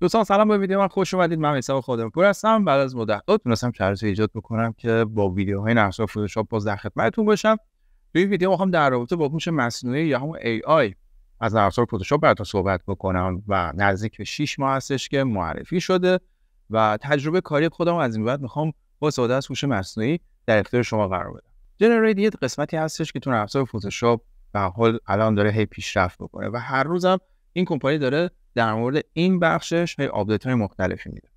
دوستان سلام به ویدیو من خوش اومدید من حساب خودم پور هستم بعد از مدت تونستم شرایط ایجاد بکنم که با ویدیوهای افزار فتوشاپ باز در خدمتتون باشم توی این ویدیو میخوام در رابطه با هوش مصنوعی یا همون AI از نرم فتوشاپ براتون صحبت بکنم و نزدیک به 6 ماه هستش که معرفی شده و تجربه کاری خودم از این بعد میخوام با استفاده از هوش مصنوعی در اختیار شما قرار بدم جنریت قسمتی هستش که تو نرم فتوشاپ به حال الان داره هی پیشرفت بکنه و هر روزم این کمپانی داره در مورد این بخشش هی آپدیت های مختلفی میده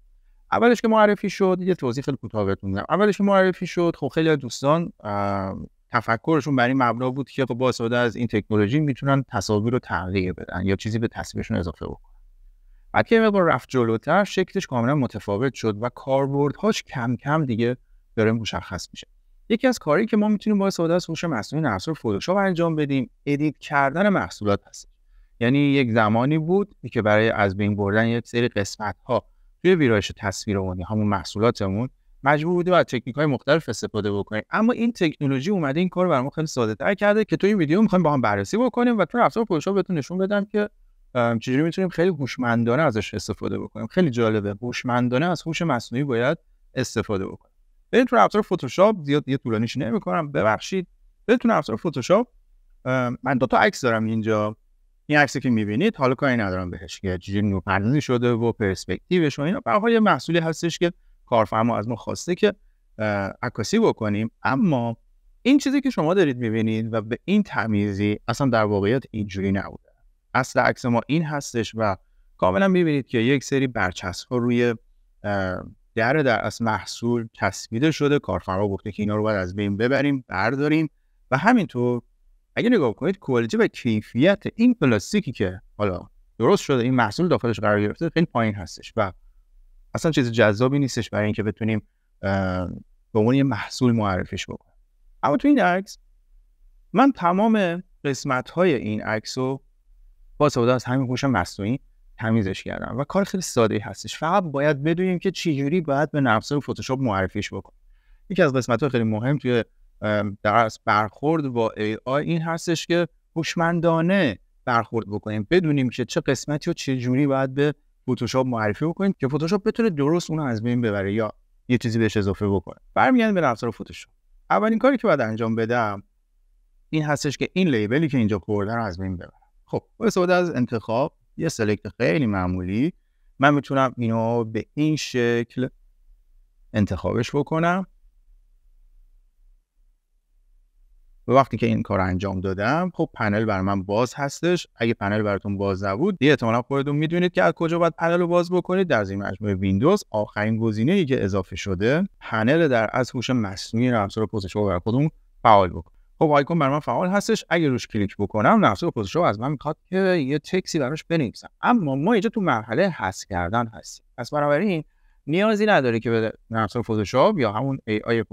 اولش که معرفی شد یه توضیح خیلی کوتاه بهتون میدم اولش که معرفی شد خب خیلی دوستان تفکرشون بر این مبنا بود که خب با استفاده از این تکنولوژی میتونن تصاویر رو تغییر بدن یا چیزی به تصویرشون اضافه بکنن بعد که با رفت جلوتر شکلش کاملا متفاوت شد و کاربردهاش کم کم دیگه داره مشخص میشه یکی از کاری که ما میتونیم با استفاده از هوش مصنوعی در فتوشاپ انجام بدیم ادیت کردن محصولات هست یعنی یک زمانی بود که برای از بین بردن یک سری قسمت ها توی ویرایش اونی همون محصولاتمون مجبور بودیم از تکنیک های مختلف استفاده بکنیم اما این تکنولوژی اومده این کار برای ما خیلی ساده تر کرده که تو این ویدیو میخوایم با هم بررسی بکنیم و تو رفتار فتوشاپ بهتون نشون بدم که چجوری میتونیم خیلی هوشمندانه ازش استفاده بکنیم خیلی جالبه هوشمندانه از هوش مصنوعی باید استفاده بکنیم به تو رفتار فتوشاپ زیاد یه طولانیش نمیکنم ببخشید ببین تو رفتار فتوشاپ من دو تا عکس دارم اینجا این عکسی که میبینید حالا کاری ندارم بهش که چجوری نوپردازی شده و پرسپکتیوش و اینا به یه محصولی هستش که کارفرما از ما خواسته که عکاسی بکنیم اما این چیزی که شما دارید میبینید و به این تمیزی اصلا در واقعیت اینجوری نبوده اصل عکس ما این هستش و کاملا میبینید که یک سری برچسب ها روی در در از محصول تثبیت شده کارفرما گفته که اینا رو باید از بین ببریم برداریم و همینطور اگه نگاه کنید کوالیتی و کیفیت این پلاستیکی که حالا درست شده این محصول داخلش قرار گرفته خیلی پایین هستش و اصلا چیز جذابی نیستش برای اینکه بتونیم به عنوان یه محصول معرفیش بکنیم اما تو این عکس من تمام قسمت های این عکس رو با استفاده از همین خوشم مصنوعی تمیزش کردم و کار خیلی ساده هستش فقط باید بدونیم که چجوری باید به نرم افزار فتوشاپ معرفیش بکنیم یکی از قسمت های خیلی مهم توی در از برخورد با ای آی این هستش که هوشمندانه برخورد بکنیم بدونیم که چه قسمتی و چه جوری باید به فتوشاپ معرفی بکنیم که فتوشاپ بتونه درست اون از بین ببره یا یه چیزی بهش اضافه بکنه برمیگردیم به رفتار فتوشاپ اولین کاری که باید انجام بدم این هستش که این لیبلی که اینجا خورده رو از بین ببرم خب با استفاده از انتخاب یه سلکت خیلی معمولی من میتونم اینو به این شکل انتخابش بکنم و وقتی که این کار انجام دادم خب پنل بر من باز هستش اگه پنل براتون باز نبود دیگه احتمالا خودتون میدونید که از کجا باید پنل رو باز بکنید در زیر مجموعه ویندوز آخرین گزینه ای که اضافه شده پنل در از هوش مصنوعی افزار پوزش رو برای خودمون فعال بکن خب آیکون بر من فعال هستش اگه روش کلیک بکنم نفس پوزش از من میخواد که یه تکسی براش بنویسم اما ما اینجا تو مرحله هست کردن هستیم پس بنابراین نیازی نداره که به نرم افزار یا همون ای آی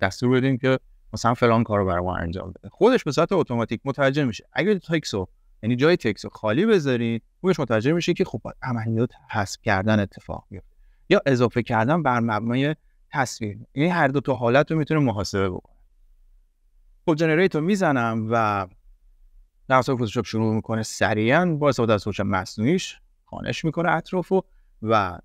دستور بدیم که مثلا فلان کارو برای ما انجام بده خودش به صورت اتوماتیک متوجه میشه اگر اگه رو یعنی جای رو خالی بذارید خودش متوجه میشه که خب عملیات حذف کردن اتفاق میفته یا اضافه کردن بر مبنای تصویر یعنی هر دو تا حالت رو میتونه محاسبه بکنه خب جنریت رو میزنم و در فتوشاپ شروع میکنه سریعا با استفاده از هوش مصنوعیش خانش میکنه اطراف و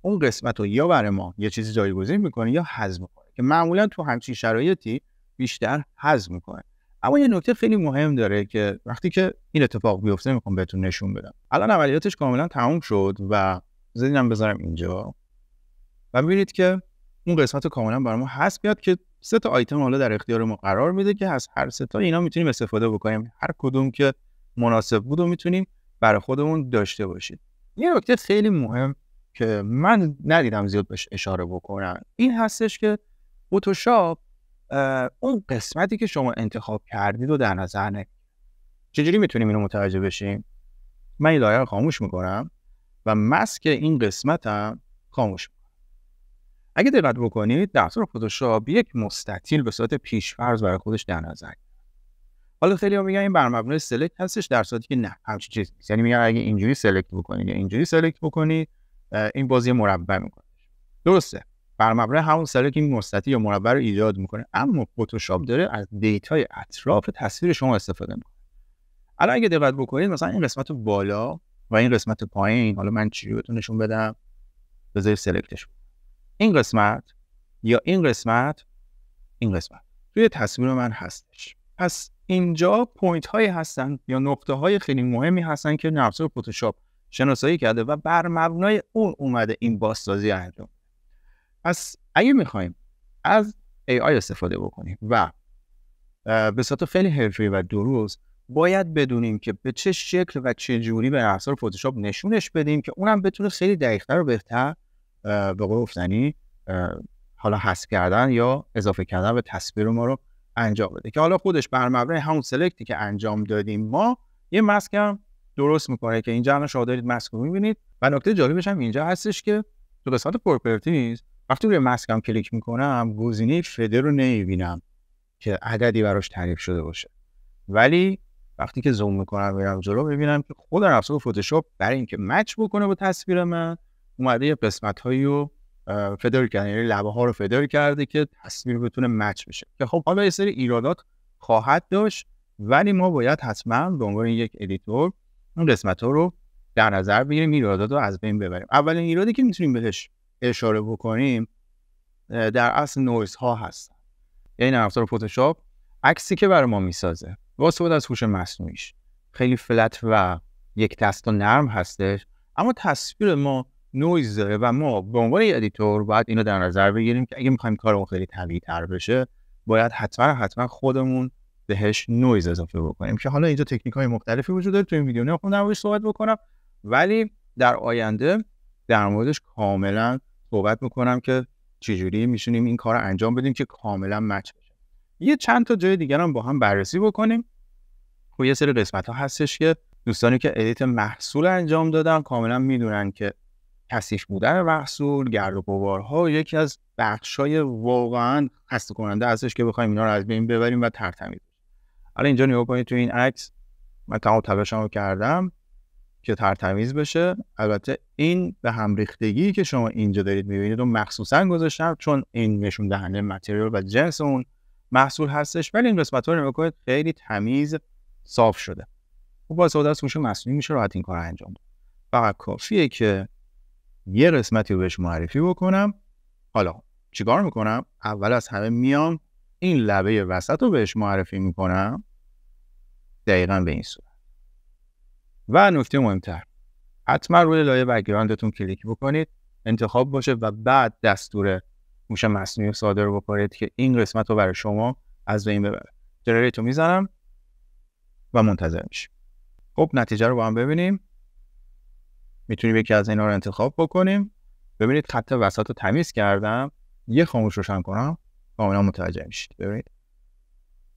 اون قسمت رو یا برای ما یه چیزی جایگزین میکنه یا حذف میکنه که معمولا تو همچین شرایطی بیشتر هضم میکنه اما یه نکته خیلی مهم داره که وقتی که این اتفاق بیفته میخوام بهتون نشون بدم الان عملیاتش کاملا تموم شد و زدینم بذارم اینجا و میبینید که اون قسمت کاملا برای ما هست بیاد که سه تا آیتم حالا در اختیار ما قرار میده که از هر سه تا اینا میتونیم استفاده بکنیم هر کدوم که مناسب بود و میتونیم برای خودمون داشته باشید یه نکته خیلی مهم که من ندیدم زیاد بهش اشاره بکنم این هستش که فتوشاپ اون قسمتی که شما انتخاب کردید رو در نظر چجوری میتونیم اینو متوجه بشیم من این لایه خاموش میکنم و مسک این قسمتم خاموش میکنم اگه دقت بکنید دستور فتوشاپ یک مستطیل به صورت پیشفرض برای خودش در نظر حالا خیلی ها میگن این بر مبنای سلکت هستش در صورتی که نه همچین چیز نیست یعنی میگن اگه اینجوری سلکت بکنید یا اینجوری سلکت بکنید این بازی مربع میکنه درسته بر مبنای همون سلوک این مستطیل یا مربع رو ایجاد میکنه اما فتوشاپ داره از دیتای اطراف تصویر شما استفاده میکنه الان اگه دقت بکنید مثلا این قسمت بالا و این قسمت پایین حالا من چی بهتون نشون بدم بذار سلکتش این قسمت یا این قسمت این قسمت توی تصویر من هستش پس اینجا پوینت هایی هستن یا نقطه های خیلی مهمی هستن که نفسه افزار فتوشاپ شناسایی کرده و بر مبنای اون اومده این بازسازی انجام پس اگه میخوایم از AI استفاده بکنیم و به صورت خیلی حرفه‌ای و درست باید بدونیم که به چه شکل و چه جوری به افزار فتوشاپ نشونش بدیم که اونم بتونه خیلی دقیقتر و بهتر به گفتنی حالا حس کردن یا اضافه کردن به تصویر ما رو انجام بده که حالا خودش بر مبنای همون سلکتی که انجام دادیم ما یه مسک هم درست میکنه که اینجا الان شما دارید ماسک رو میبینید و نکته جالبش هم اینجا هستش که تو قسمت پروپرتیز وقتی روی هم کلیک میکنم گزینه فدر رو نمیبینم که عددی براش تعریف شده باشه ولی وقتی که زوم میکنم میرم جلو میبینم که خود رفتار فتوشاپ برای اینکه مچ بکنه با تصویر من اومده یه قسمت هایی رو فدر کرده یعنی لبه ها رو فدر کرده که تصویر بتونه مچ بشه که خب حالا یه سری ایرادات خواهد داشت ولی ما باید حتما به عنوان یک ادیتور اون قسمت ها رو در نظر بگیریم ایرادات رو از بین ببریم اولین ایرادی که میتونیم بهش اشاره بکنیم در اصل نویز ها هست یعنی نرم افزار فتوشاپ عکسی که برای ما میسازه واسه از هوش مصنوعیش خیلی فلت و یک دست و نرم هستش اما تصویر ما نویز داره و ما به عنوان ادیتور باید اینو در نظر بگیریم که اگه میخوایم کارمون خیلی طبیعی تر بشه باید حتما حتما خودمون بهش نویز اضافه بکنیم که حالا اینجا تکنیک های مختلفی وجود داره تو این ویدیو نمیخوام در صحبت بکنم ولی در آینده در موردش کاملا صحبت میکنم که چجوری میشونیم این کار رو انجام بدیم که کاملا مچ بشه یه چند تا جای دیگر هم با هم بررسی بکنیم خب یه سری قسمت ها هستش که دوستانی که ادیت محصول انجام دادن کاملا میدونن که کسیش بودن محصول گرد و ها یکی از های واقعا خسته کننده هستش که بخوایم اینا رو از بین ببریم و ترتمیز حالا اینجا نگاه تو این عکس من تمام تلاشمو کردم که ترتمیز بشه البته این به هم ریختگی که شما اینجا دارید میبینید و مخصوصا گذاشتم چون این نشون دهنده متریال و جنس اون محصول هستش ولی این قسمت رو خیلی تمیز صاف شده و خب، با استفاده از هوش مصنوعی میشه راحت این کار انجام داد فقط کافیه که یه قسمتی رو بهش معرفی بکنم حالا چیکار میکنم اول از همه میام این لبه وسط رو بهش معرفی میکنم دقیقا به این صورت و نکته مهمتر حتما روی لایه بکگراندتون کلیک بکنید انتخاب باشه و بعد دستور هوش مصنوعی رو صادر بکنید که این قسمت رو برای شما از بین ببره جنریت رو میزنم و منتظر میشیم خب نتیجه رو با هم ببینیم میتونیم یکی از اینا رو انتخاب بکنیم ببینید خط وسط رو تمیز کردم یه خاموش روشن کنم کاملا متوجه میشید ببینید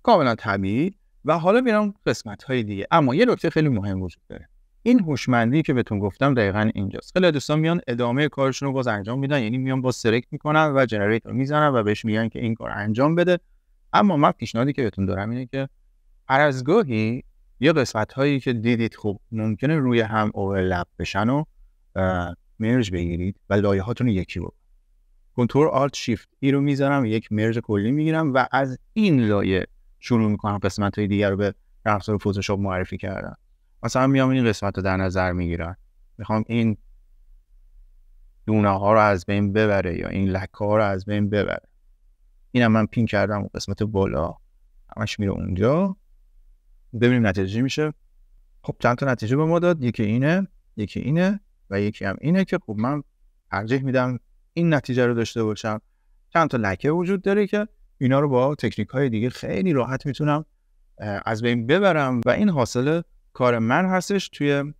کاملا تمیز و حالا میرم قسمت های دیگه اما یه نکته خیلی مهم وجود داره این هوشمندی که بهتون گفتم دقیقا اینجاست خیلی دوستان میان ادامه کارشون رو باز انجام میدن یعنی میان با سرکت میکنن و جنریتور میزنن و بهش میگن که این کار انجام بده اما من پیشنهادی که بهتون دارم اینه که هر از گاهی یه قسمت هایی که دیدید خوب ممکنه روی هم اوورلپ بشن و مرج بگیرید و لایه هاتون یکی بود کنترل آلت شیفت ای رو میذارم یک مرج کلی میگیرم و از این لایه شروع میکنم قسمت های دیگر رو به رفتار فتوشاپ معرفی کردن مثلا میام این قسمت رو در نظر میگیرن میخوام این دونه ها رو از بین ببره یا این لکه ها رو از بین ببره اینم من پین کردم و قسمت بالا همش میره اونجا ببینیم نتیجه میشه خب چند تا نتیجه به ما داد یکی اینه یکی اینه و یکی هم اینه که خب من ترجیح میدم این نتیجه رو داشته باشم چند تا لکه وجود داره که اینا رو با تکنیک های دیگه خیلی راحت میتونم از بین ببرم و این حاصل کار من هستش توی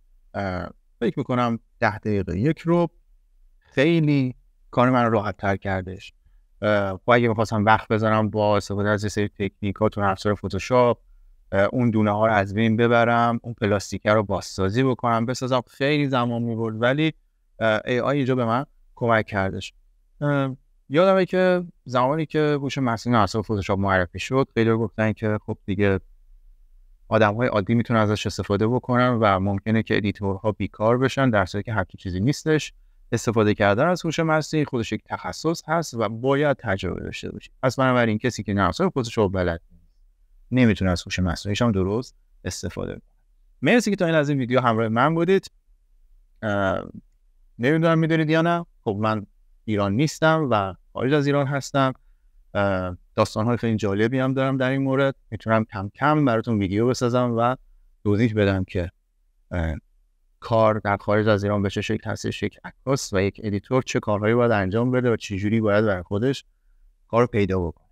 فکر میکنم ده دقیقه یک رو خیلی کار من راحت تر کردش و اگه میخواستم وقت بذارم با استفاده از سری ها تو افزار فتوشاپ اون دونه ها رو از بین ببرم اون پلاستیکه رو بازسازی بکنم بسازم خیلی زمان میبرد ولی ای آی اینجا به من کمک کردش یادمه که زمانی که هوش مصنوعی اصلا فتوشاپ معرفی شد خیلی گفتن که خب دیگه آدم های عادی میتونن ازش استفاده بکنن و ممکنه که ادیتورها بیکار بشن در صورتی که هر چیزی نیستش استفاده کردن از هوش مصنوعی خودش یک تخصص هست و باید تجربه داشته باشید پس بنابراین کسی که نرسه فتوشاپ بلد نمیتونه از هوش مصنوعیش هم درست استفاده کنه مرسی که تا این از این ویدیو همراه من بودید نمیدونم میدونید یا نه خب من ایران نیستم و خارج از ایران هستم داستان های خیلی جالبی هم دارم در این مورد میتونم کم کم براتون ویدیو بسازم و توضیح بدم که کار در خارج از ایران به چه شکل هست، یک عکاس و یک ادیتور چه کارهایی باید انجام بده و چه جوری باید برای خودش کار پیدا بکنه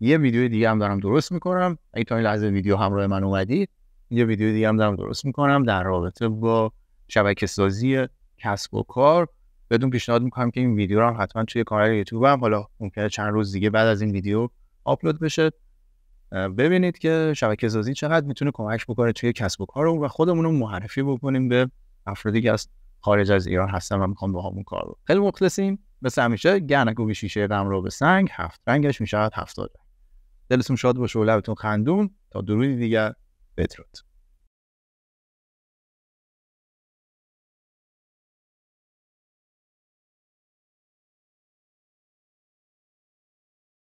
یه ویدیو دیگه هم دارم درست میکنم اگه تا این لحظه ویدیو همراه من اومدید یه ویدیو دیگه هم دارم درست میکنم در رابطه با شبکه سازی کسب و کار بهتون پیشنهاد میکنم که این ویدیو رو هم حتما توی کانال هم حالا ممکنه چند روز دیگه بعد از این ویدیو آپلود بشه ببینید که شبکه سازی چقدر میتونه کمک بکنه توی کسب و کارمون و خودمون رو معرفی بکنیم به افرادی که از خارج از ایران هستن و میخوان باهامون کار رو خیلی مخلصیم مثل همیشه گنگو به شیشه دم رو به سنگ هفت رنگش میشود هفتاد دلتون شاد باشه و لبتون خندون تا دروی دیگه بترود